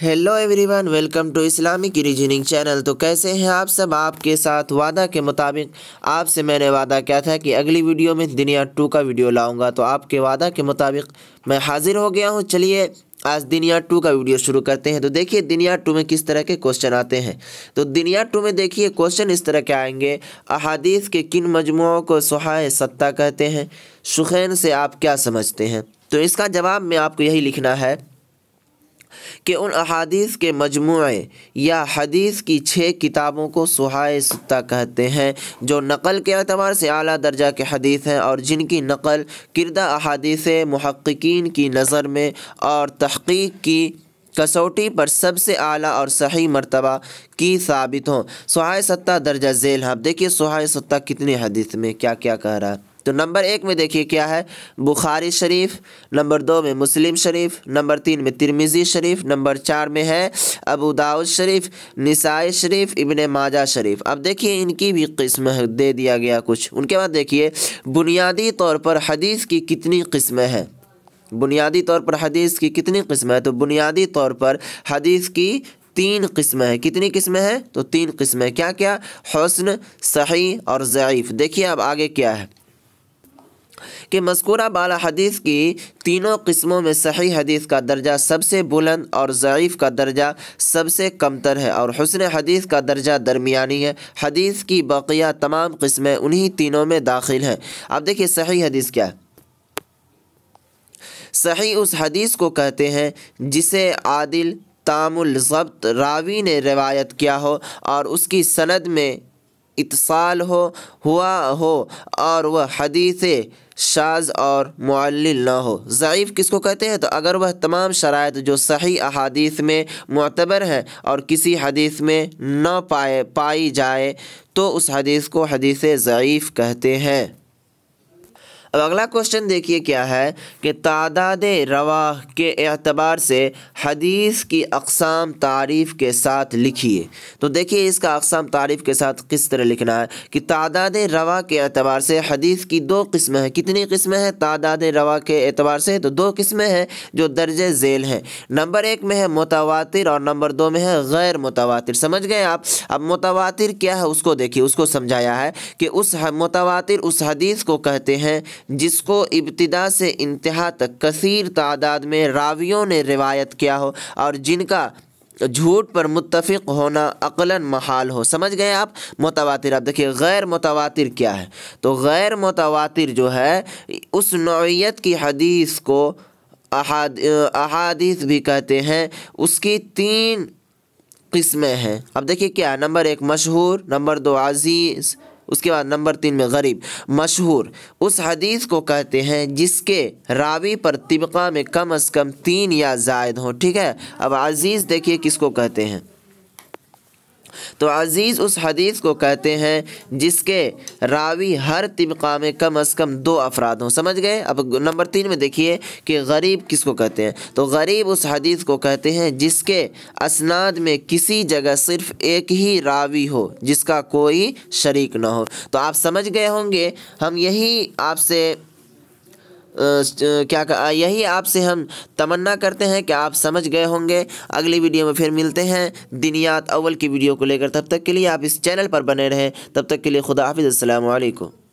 hello everyone welcome to Islamic reasoning channel तो कैसे हैं आप सब आपके साथ वादा के मुताबिक आपसे मैंने वादा किया था कि अगली वीडियो में दुनिया टू का वीडियो लाऊंगा तो आपके वादा के मुताबिक मैं हाजिर हो गया हूं चलिए आज दुनिया टू का वीडियो शुरू करते हैं तो देखिए दुनिया टू में किस तरह के क्वेश्चन आते हैं तो दुनिया टू में देखिए क्वेश्चन इस तरह के आएंगे अहादीस के किन मजमुओं को सहाय सत्ता कहते हैं सुखैन से आप क्या समझते हैं तो इसका जवाब में आपको यही लिखना है कि उन अहादीस के मजमू या हदीस की छः किताबों को सुहाए सत्ता कहते हैं जो नकल के अतबार से अली दर्जा के हदीस हैं और जिनकी नकल किरदा अहादीस महक्कीन की नज़र में और तहकीक की कसौटी पर सबसे आला और सही मरतबा की साबित हों सहाय सत्ता दर्जा झेल हब देखिए सहाय सत्ता कितनी हदीस में क्या क्या कह रहा है तो नंबर एक में देखिए क्या है बुखारी शरीफ नंबर दो में मुस्लिम शरीफ नंबर तीन में तिरमिज़ी शरीफ नंबर चार में है अबू दाऊद शरीफ निसाई शरीफ इबन माजा शरीफ अब देखिए इनकी भी किस्म दे दिया गया कुछ उनके बाद देखिए बुनियादी तौर पर हदीस की कितनी किस्में हैं बुनियादी तौर पर हदीस की कितनी किस्म है तो बुनियादी तौर पर हदीस की तीन किस्में हैं कितनी किस्में हैं तो तीन किस्में क्या क्या हौसन सही और ज़यीफ़ देखिए अब आगे क्या है कि मस्कूरा बाला हदीस की तीनों किस्मों में सही हदीस का दर्जा सबसे बुलंद और ज़यीफ़ का दर्जा सबसे कमतर है और हसन हदीस का दर्जा दरमियानी है हदीस की बकिया तमाम किस्में उन्हीं तीनों में दाखिल हैं अब देखिए सही हदीस क्या है सही उस हदीस को कहते हैं जिसे आदिल तामुल जब्त रावी ने रिवायत किया हो और उसकी सनद में इतसाल हो हुआ हो और वह हदीस शाज और मल ना हो ज़यीफ़ किसको कहते हैं तो अगर वह तमाम शराइ जो सही अहादीस में मतबर हैं और किसी हदीस में ना पाए पाई जाए तो उस हदीस को हदीस ज़यीफ़ कहते हैं अब अगला क्वेश्चन देखिए क्या है कि तादाद रवाह के एतबार से हदीस की अकसाम तारीफ़ के साथ लिखिए तो देखिए इसका अकसाम तारीफ़ के साथ किस तरह लिखना है कि तादाद रवा के अतबार से हदीस की दो किस्में हैं कितनी किस्में हैं तादाद रवा के एतबार से तो दो किस्में हैं जो दर्ज झेल हैं नंबर एक में है मुतवातिर और नंबर दो में है गैर मुतवातिर समझ गए आप अब मुतवातिर क्या है उसको देखिए उसको समझाया है कि उस मुतवातिर उस हदीस को कहते हैं जिसको इब्तदा से इंतहा तक कसर तादाद में रावियों ने रिवायत किया हो और जिनका झूठ पर मुतफ़ होना अकलन महाल हो समझ गए आप मतवातिर आप देखिए गैर मतवातिर क्या है तो गैर मतवातिर जो है उस नौीयत की हदीस को अहादीस भी कहते हैं उसकी तीन किस्में हैं अब देखिए क्या नंबर एक मशहूर नंबर दो अज़ीज़ उसके बाद नंबर तीन में गरीब मशहूर उस हदीस को कहते हैं जिसके रावी पर तबका में कम अज़ कम तीन या जायद हों ठीक है अब अज़ीज़ देखिए किसको कहते हैं तो अज़ीज़ उस हदीस को कहते हैं जिसके रावी हर तबका में कम अज़ कम दो अफराद हों समझ गए अब नंबर तीन में देखिए कि गरीब किस को कहते हैं तो गरीब उस हदीस को कहते हैं जिसके असनाद में किसी जगह सिर्फ एक ही रावी हो जिसका कोई शरीक ना हो तो आप समझ गए होंगे हम यही आपसे क्या यही आपसे हम तमन्ना करते हैं कि आप समझ गए होंगे अगली वीडियो में फिर मिलते हैं दिनियात अव्वल की वीडियो को लेकर तब तक के लिए आप इस चैनल पर बने रहें तब तक के लिए खुदा हाफिज़ अल्लाम